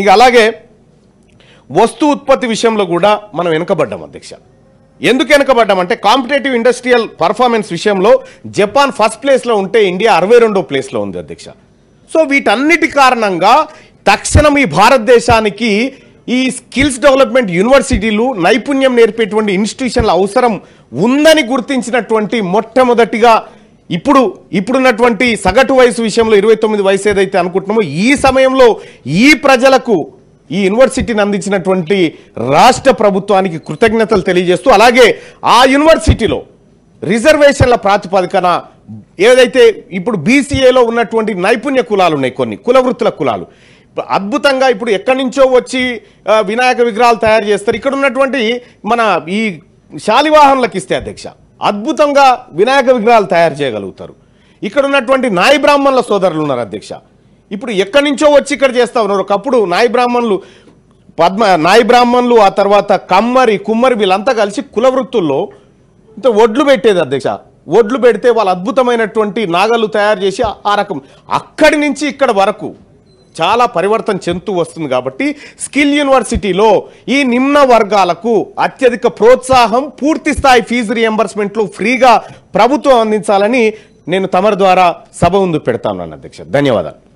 ఇంక అలాగే వస్తు ఉత్పత్తి విషయంలో కూడా మనం వెనుకబడ్డాం అధ్యక్ష ఎందుకు వెనకబడ్డామంటే కాంపిటేటివ్ ఇండస్ట్రియల్ పర్ఫార్మెన్స్ విషయంలో జపాన్ ఫస్ట్ ప్లేస్లో ఉంటే ఇండియా అరవై రెండో ప్లేస్లో ఉంది అధ్యక్ష సో వీటన్నిటి కారణంగా తక్షణం ఈ భారతదేశానికి ఈ స్కిల్స్ డెవలప్మెంట్ యూనివర్సిటీలు నైపుణ్యం నేర్పేటువంటి ఇన్స్టిట్యూషన్ల అవసరం ఉందని గుర్తించినటువంటి మొట్టమొదటిగా ఇప్పుడు ఇప్పుడున్నటువంటి సగటు వయసు విషయంలో ఇరవై తొమ్మిది వయసు ఏదైతే అనుకుంటున్నామో ఈ సమయంలో ఈ ప్రజలకు ఈ యూనివర్సిటీని అందించినటువంటి రాష్ట్ర ప్రభుత్వానికి కృతజ్ఞతలు తెలియజేస్తూ అలాగే ఆ యూనివర్సిటీలో రిజర్వేషన్ల ప్రాతిపదికన ఏదైతే ఇప్పుడు బీసీఏలో ఉన్నటువంటి నైపుణ్య కులాలు ఉన్నాయి కొన్ని కులవృత్తుల కులాలు అద్భుతంగా ఇప్పుడు ఎక్కడి నుంచో వచ్చి వినాయక విగ్రహాలు తయారు చేస్తారు ఇక్కడ ఉన్నటువంటి మన ఈ శాలివాహనులకు ఇస్తే అధ్యక్ష అద్భుతంగా వినాయక విగ్రహాలు తయారు చేయగలుగుతారు ఇక్కడ ఉన్నటువంటి నాయ బ్రాహ్మణుల సోదరులు ఉన్నారు అధ్యక్ష ఇప్పుడు ఎక్కడి నుంచో వచ్చి ఇక్కడ చేస్తా ఉన్నారు ఒకప్పుడు నాయ బ్రాహ్మణులు పద్మ నాయ బ్రాహ్మణులు ఆ తర్వాత కమ్మరి కుమ్మరి వీళ్ళంతా కలిసి కుల వృత్తుల్లో ఇంత ఒడ్లు పెట్టేది అధ్యక్ష ఒడ్లు పెడితే వాళ్ళు అద్భుతమైనటువంటి నాగలు తయారు చేసి ఆ రకం అక్కడి నుంచి ఇక్కడ వరకు చాలా పరివర్తన చెందుతూ వస్తుంది కాబట్టి స్కిల్ యూనివర్సిటీలో ఈ నిమ్న వర్గాలకు అత్యధిక ప్రోత్సాహం పూర్తి స్థాయి ఫీజు రియంబర్స్మెంట్లు ఫ్రీగా ప్రభుత్వం అందించాలని నేను తమరి ద్వారా సభ ముందు పెడతాను అధ్యక్ష ధన్యవాదాలు